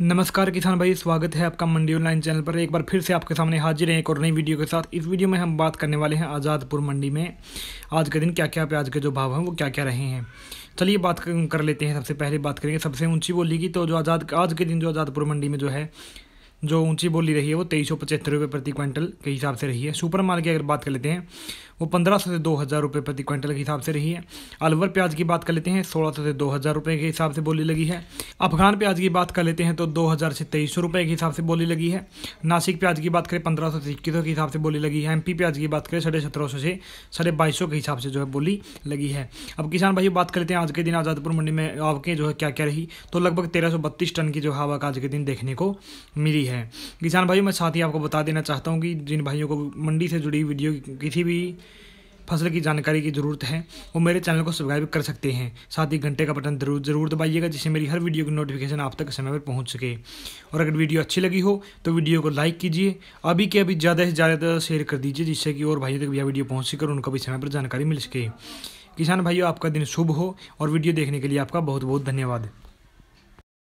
नमस्कार किसान भाई स्वागत है आपका मंडी ऑनलाइन चैनल पर एक बार फिर से आपके सामने हाजिर हैं एक और नई वीडियो के साथ इस वीडियो में हम बात करने वाले हैं आज़ादपुर मंडी में आज के दिन क्या क्या प्याज के जो भाव हैं वो क्या क्या रहे हैं चलिए बात कर लेते हैं सबसे पहले बात करेंगे सबसे ऊँची बोली की तो जो आज़ाद आज के दिन जो आज़ादपुर मंडी में जो है जो ऊँची बोली रही है वो तेईस सौ पचहत्तर रुपये प्रति क्विंटल के हिसाब से रही है सुपर मार्केट की अगर बात कर लेते हैं वो पंद्रह सौ से दो हज़ार रुपये प्रति क्विंटल के हिसाब से रही है अलवर प्याज की बात कर लेते हैं सोलह सौ से दो हज़ार रुपये के हिसाब से बोली लगी है अफगान प्याज की बात कर लेते हैं तो दो हज़ार से तेईस सौ रुपये के हिसाब से बोली लगी है नासिक प्याज की बात करें पंद्रह सौ से इक्कीस के हिसाब से बोली लगी है पी प्याज की बात करें साढ़े सत्रह सौ से साढ़े बाईस सौ के हिसाब से जो है बोली लगी है अब किसान भाई बात कर लेते हैं आज के दिन आज़ादपुर मंडी में आवकें जो है क्या क्या रही तो लगभग तेरह सौ बत्तीस टन की जो आवक आज के दिन देखने को मिली है किसान भाई मैं साथ ही आपको बता देना चाहता हूँ कि जिन भाइयों को मंडी से जुड़ी वीडियो किसी भी फसल की जानकारी की ज़रूरत है वो मेरे चैनल को सब्सक्राइब कर सकते हैं साथ ही घंटे का बटन जरूर जरूर दबाइएगा जिससे मेरी हर वीडियो की नोटिफिकेशन आप तक समय पर पहुँच सके और अगर वीडियो अच्छी लगी हो तो वीडियो को लाइक कीजिए अभी के अभी ज़्यादा से ज़्यादा शेयर कर दीजिए जिससे कि और भाइयों तक यह वीडियो पहुँच सके और उनको भी समय पर जानकारी मिल सके किसान भाइयों आपका दिन शुभ हो और वीडियो देखने के लिए आपका बहुत बहुत धन्यवाद